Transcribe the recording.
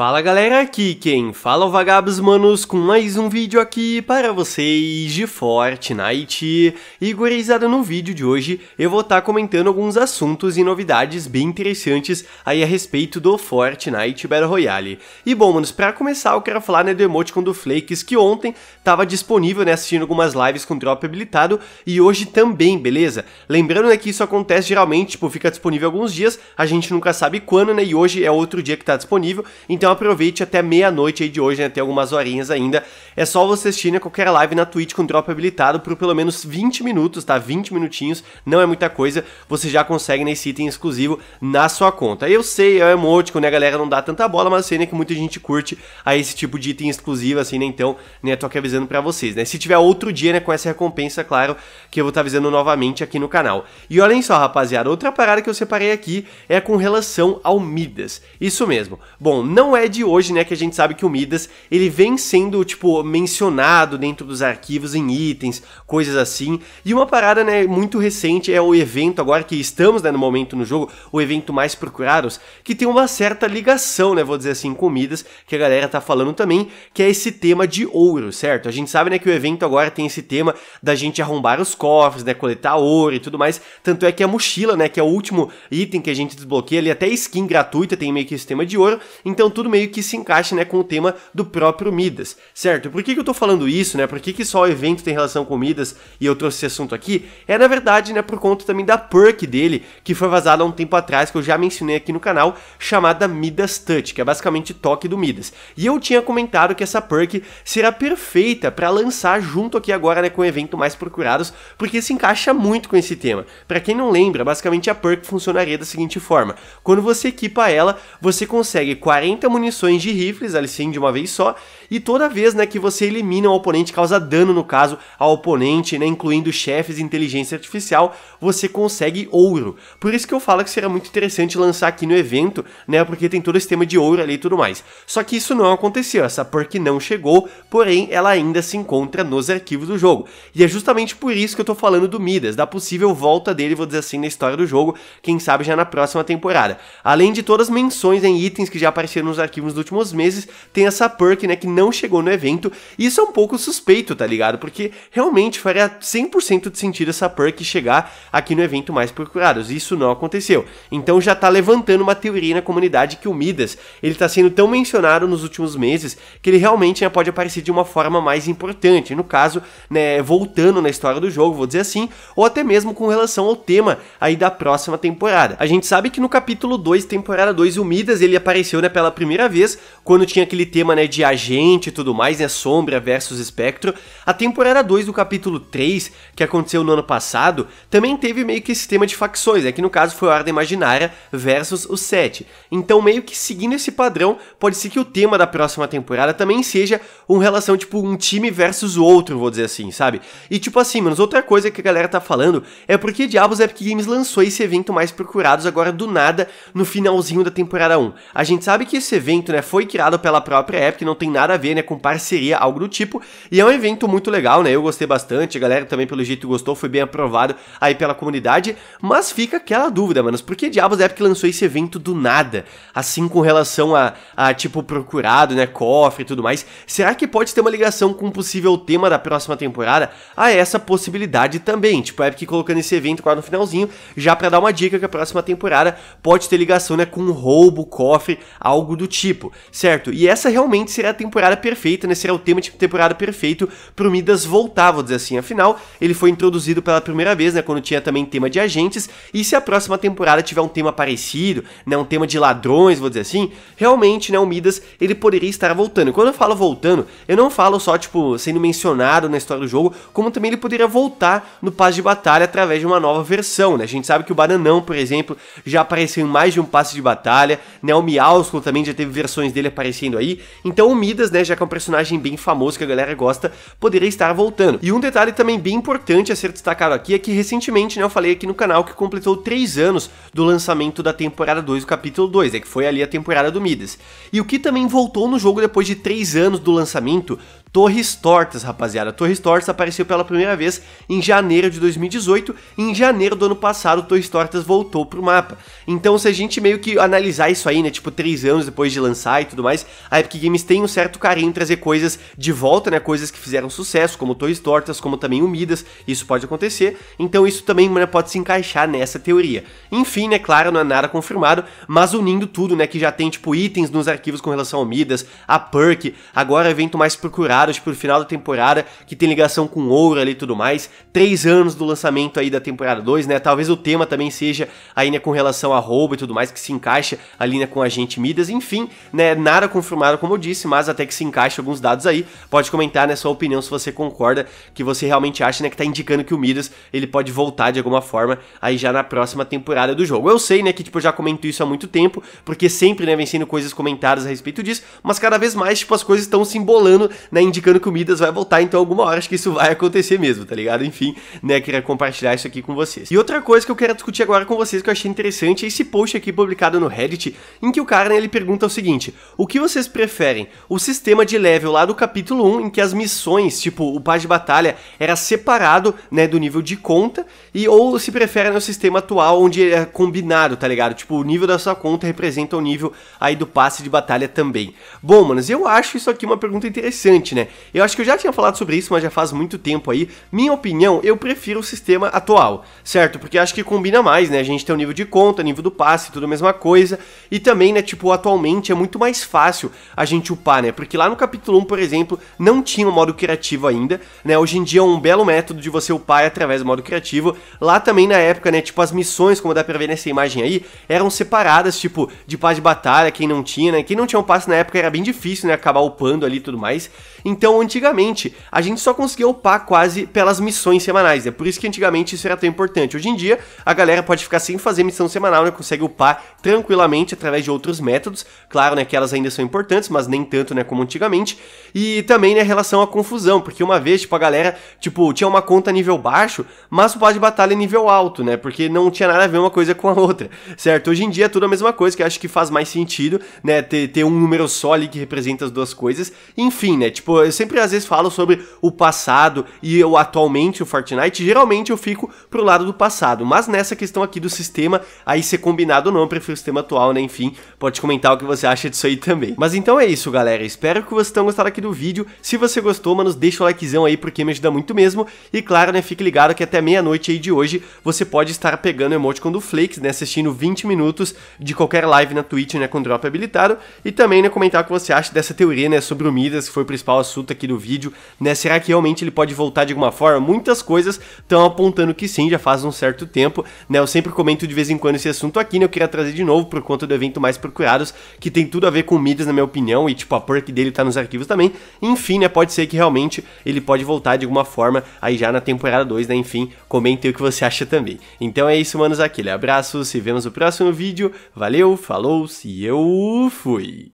Fala galera, aqui quem fala é o Vagabos Manos com mais um vídeo aqui para vocês de Fortnite. E gurizada, no vídeo de hoje eu vou estar tá comentando alguns assuntos e novidades bem interessantes aí a respeito do Fortnite Battle Royale. E bom, manos, para começar eu quero falar né, do emoticon do Flakes que ontem estava disponível né, assistindo algumas lives com drop habilitado e hoje também, beleza? Lembrando né, que isso acontece geralmente, tipo, fica disponível alguns dias, a gente nunca sabe quando né, e hoje é outro dia que está disponível, então então aproveite até meia-noite aí de hoje, né? Tem algumas horinhas ainda. É só você assistir né, qualquer live na Twitch com drop habilitado por pelo menos 20 minutos, tá? 20 minutinhos, não é muita coisa. Você já consegue nesse item exclusivo na sua conta. Eu sei, é um emotico, né? A galera não dá tanta bola, mas eu sei né, que muita gente curte a esse tipo de item exclusivo, assim, né? Então, né, tô aqui avisando pra vocês, né? Se tiver outro dia, né, com essa recompensa, claro, que eu vou estar tá avisando novamente aqui no canal. E olhem só, rapaziada, outra parada que eu separei aqui é com relação ao Midas. Isso mesmo. Bom, não é é de hoje, né, que a gente sabe que o Midas, ele vem sendo, tipo, mencionado dentro dos arquivos em itens, coisas assim. E uma parada, né, muito recente é o evento agora que estamos, né, no momento no jogo, o evento mais procurados, que tem uma certa ligação, né, vou dizer assim, com o Midas, que a galera tá falando também, que é esse tema de ouro, certo? A gente sabe, né, que o evento agora tem esse tema da gente arrombar os cofres, né, coletar ouro e tudo mais. Tanto é que a mochila, né, que é o último item que a gente desbloqueia, ali é até skin gratuita tem meio que esse tema de ouro. Então, tudo meio que se encaixa né, com o tema do próprio Midas, certo? Por que, que eu tô falando isso, né? Por que, que só o evento tem relação com Midas e eu trouxe esse assunto aqui? É na verdade, né, por conta também da perk dele, que foi vazada há um tempo atrás, que eu já mencionei aqui no canal, chamada Midas Touch, que é basicamente toque do Midas. E eu tinha comentado que essa perk será perfeita para lançar junto aqui agora, né, com o evento mais procurados, porque se encaixa muito com esse tema. Para quem não lembra, basicamente a perk funcionaria da seguinte forma: quando você equipa ela, você consegue 40 munições de rifles, ali sim, de uma vez só, e toda vez né, que você elimina um oponente, causa dano no caso ao oponente, né, incluindo chefes e inteligência artificial, você consegue ouro. Por isso que eu falo que será muito interessante lançar aqui no evento, né, porque tem todo esse tema de ouro ali e tudo mais. Só que isso não aconteceu, essa perk não chegou, porém ela ainda se encontra nos arquivos do jogo. E é justamente por isso que eu tô falando do Midas, da possível volta dele, vou dizer assim, na história do jogo, quem sabe já na próxima temporada. Além de todas as menções em itens que já apareceram nos arquivos dos últimos meses, tem essa perk, né, que não não chegou no evento, e isso é um pouco suspeito, tá ligado? Porque realmente faria 100% de sentido essa perk chegar aqui no evento mais procurados, e isso não aconteceu. Então já tá levantando uma teoria na comunidade que o Midas, ele tá sendo tão mencionado nos últimos meses, que ele realmente já pode aparecer de uma forma mais importante, no caso, né, voltando na história do jogo, vou dizer assim, ou até mesmo com relação ao tema aí da próxima temporada. A gente sabe que no capítulo 2, temporada 2, o Midas, ele apareceu, né, pela primeira vez, quando tinha aquele tema, né, de agente, e tudo mais, né? Sombra versus Espectro. A temporada 2 do capítulo 3, que aconteceu no ano passado, também teve meio que esse tema de facções, né? Que no caso foi a Ordem Imaginária versus o 7. Então, meio que seguindo esse padrão, pode ser que o tema da próxima temporada também seja uma relação, tipo, um time versus o outro, vou dizer assim, sabe? E tipo assim, mas outra coisa que a galera tá falando é porque diabos Epic Games lançou esse evento mais procurados agora do nada no finalzinho da temporada 1. A gente sabe que esse evento, né, foi criado pela própria Epic, não tem nada a né, com parceria, algo do tipo. E é um evento muito legal, né? Eu gostei bastante, a galera também pelo jeito gostou, foi bem aprovado aí pela comunidade. Mas fica aquela dúvida, mano por que diabos a Epic lançou esse evento do nada? Assim com relação a, a tipo, procurado, né? Cofre e tudo mais. Será que pode ter uma ligação com um possível tema da próxima temporada? A essa possibilidade também. Tipo, a Epic colocando esse evento quase no finalzinho, já para dar uma dica que a próxima temporada pode ter ligação, né? Com roubo, cofre, algo do tipo, certo? E essa realmente seria a temporada temporada perfeita, né? Seria o tema de temporada perfeito pro Midas voltar, vou dizer assim. Afinal, ele foi introduzido pela primeira vez, né? Quando tinha também tema de agentes. E se a próxima temporada tiver um tema parecido, né? Um tema de ladrões, vou dizer assim, realmente, né? O Midas, ele poderia estar voltando. quando eu falo voltando, eu não falo só, tipo, sendo mencionado na história do jogo, como também ele poderia voltar no passe de batalha através de uma nova versão, né? A gente sabe que o Bananão, por exemplo, já apareceu em mais de um passe de batalha, né? O Miausco também já teve versões dele aparecendo aí. Então o Midas né, já que é um personagem bem famoso que a galera gosta, poderia estar voltando. E um detalhe também bem importante a ser destacado aqui é que recentemente, né, eu falei aqui no canal que completou 3 anos do lançamento da temporada 2 do capítulo 2, né, que foi ali a temporada do Midas. E o que também voltou no jogo depois de 3 anos do lançamento Torres Tortas, rapaziada. Torres Tortas apareceu pela primeira vez em janeiro de 2018 e em janeiro do ano passado Torres Tortas voltou pro mapa. Então, se a gente meio que analisar isso aí, né, tipo, três anos depois de lançar e tudo mais, a Epic Games tem um certo carinho trazer coisas de volta, né? Coisas que fizeram sucesso, como Toys Tortas, como também Umidas, isso pode acontecer. Então isso também né, pode se encaixar nessa teoria. Enfim, né, claro, não é nada confirmado, mas unindo tudo, né, que já tem tipo itens nos arquivos com relação a Umidas, a Perk, agora o é evento mais procurado, tipo, no final da temporada, que tem ligação com ouro ali e tudo mais. Três anos do lançamento aí da temporada 2, né? Talvez o tema também seja aí, né, com relação a roubo e tudo mais, que se encaixa ali, né, com a gente Midas. Enfim, né, nada confirmado, como eu disse, mas até que que se encaixa alguns dados aí. Pode comentar, né, sua opinião, se você concorda, que você realmente acha, né, que tá indicando que o Midas, ele pode voltar de alguma forma aí já na próxima temporada do jogo. Eu sei, né, que tipo, eu já comento isso há muito tempo, porque sempre, né, vem sendo coisas comentadas a respeito disso, mas cada vez mais, tipo, as coisas estão se embolando, né, indicando que o Midas vai voltar, então alguma hora acho que isso vai acontecer mesmo, tá ligado? Enfim, né, queria compartilhar isso aqui com vocês. E outra coisa que eu quero discutir agora com vocês que eu achei interessante é esse post aqui publicado no Reddit, em que o cara, né, ele pergunta o seguinte: "O que vocês preferem? O sistema sistema de level lá do capítulo 1, em que as missões, tipo o paz de batalha, era separado, né, do nível de conta, e ou se prefere no sistema atual, onde é combinado, tá ligado? Tipo, o nível da sua conta representa o nível aí do passe de batalha também. Bom, manos, eu acho isso aqui uma pergunta interessante, né? Eu acho que eu já tinha falado sobre isso, mas já faz muito tempo aí. Minha opinião, eu prefiro o sistema atual, certo? Porque acho que combina mais, né? A gente tem o nível de conta, nível do passe, tudo a mesma coisa. E também, né, tipo, atualmente é muito mais fácil a gente upar, né? Porque porque lá no capítulo 1, por exemplo, não tinha o um modo criativo ainda, né? Hoje em dia é um belo método de você upar através do modo criativo. Lá também na época, né, tipo as missões, como dá pra ver nessa imagem aí, eram separadas, tipo, de paz de batalha, quem não tinha, né? Quem não tinha um passe na época era bem difícil, né, acabar upando ali e tudo mais. Então, antigamente, a gente só conseguia upar quase pelas missões semanais, é né? por isso que antigamente isso era tão importante. Hoje em dia, a galera pode ficar sem fazer missão semanal, né? Consegue upar tranquilamente através de outros métodos. Claro, né, que elas ainda são importantes, mas nem tanto, né, como como antigamente, e também, né, relação à confusão, porque uma vez, tipo, a galera, tipo, tinha uma conta nível baixo, mas o pá de batalha é nível alto, né, porque não tinha nada a ver uma coisa com a outra, certo? Hoje em dia é tudo a mesma coisa, que eu acho que faz mais sentido, né, ter, ter um número só ali que representa as duas coisas, enfim, né, tipo, eu sempre às vezes falo sobre o passado e eu atualmente o Fortnite, geralmente eu fico pro lado do passado, mas nessa questão aqui do sistema, aí ser combinado ou não, eu prefiro o sistema atual, né, enfim, pode comentar o que você acha disso aí também. Mas então é isso, galera, espero espero que vocês tenham gostado aqui do vídeo. Se você gostou, mano, deixa o likezão aí porque me ajuda muito mesmo. E claro, né, fique ligado que até meia-noite aí de hoje você pode estar pegando o emoticon do Flakes, né, assistindo 20 minutos de qualquer live na Twitch, né, com drop habilitado. E também, né, comentar o que você acha dessa teoria, né, sobre o Midas, que foi o principal assunto aqui do vídeo, né, será que realmente ele pode voltar de alguma forma? Muitas coisas estão apontando que sim, já faz um certo tempo, né, eu sempre comento de vez em quando esse assunto aqui, né, eu queria trazer de novo por conta do evento Mais Procurados, que tem tudo a ver com o Midas, na minha opinião, e tipo, a perk dele dele tá nos arquivos também. Enfim, né, pode ser que realmente ele pode voltar de alguma forma aí já na temporada 2, né, enfim, comentem o que você acha também. Então é isso, manos, aquele abraço, se vemos no próximo vídeo, valeu, falou, se eu fui!